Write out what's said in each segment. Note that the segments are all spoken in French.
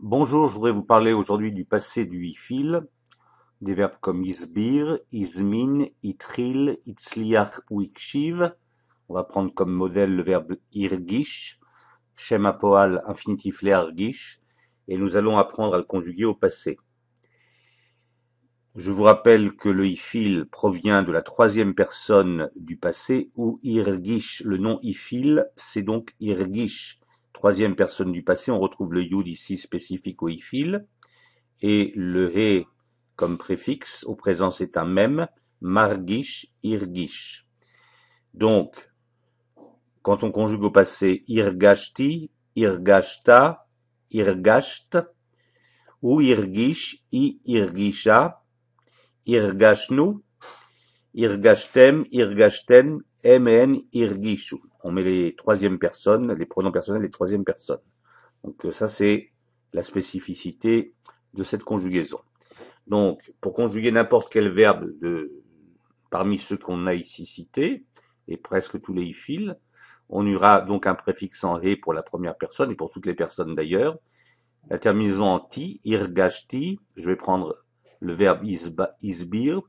Bonjour, je voudrais vous parler aujourd'hui du passé du ifil, des verbes comme isbir, ismin, itril, itzliach ou ikshiv. On va prendre comme modèle le verbe irgish, shem apoal, infinitif l'ergish, et nous allons apprendre à le conjuguer au passé. Je vous rappelle que le ifil provient de la troisième personne du passé, ou irgish. Le nom ifil, c'est donc irgish troisième personne du passé, on retrouve le yud ici spécifique au ifil et le he comme préfixe au présent c'est un même, margish, irgish. Donc, quand on conjugue au passé irgashti, irgashta, irgast, ou irgish, i irgisha, irgashnu, irgastem, irgashten, mn, irgishu on met les troisièmes personnes, les pronoms personnels les troisièmes personnes. Donc euh, ça, c'est la spécificité de cette conjugaison. Donc, pour conjuguer n'importe quel verbe de, parmi ceux qu'on a ici cités, et presque tous les ifils, on aura donc un préfixe en ré pour la première personne et pour toutes les personnes d'ailleurs. La terminaison en ti, irgashti, je vais prendre le verbe isbir,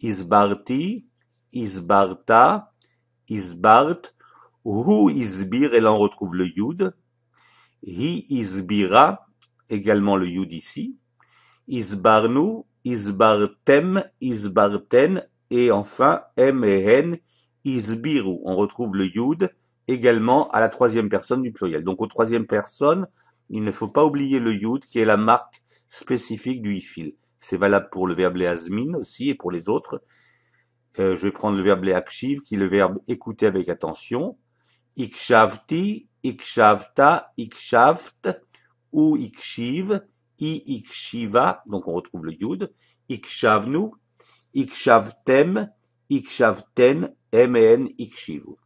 isbarti, isbarta, isbart, Hu isbir, et là on retrouve le yud. Hi isbira, également le yud ici. Isbarnu, isbartem, isbarten, et enfin m et n »,« isbiru. On retrouve le yud également à la troisième personne du pluriel. Donc aux troisième personnes, il ne faut pas oublier le yud qui est la marque spécifique du ifil. C'est valable pour le verbe leazmin aussi et pour les autres. Euh, je vais prendre le verbe leakshiv qui est le verbe écouter avec attention. Ikshavti, Ikshavta, Ikshavt, ou Ikshiv, I Ikshiva, donc on retrouve le Yud, Ikshavnu, Ikshavtem, Ikshavten, e, n Ikshivu.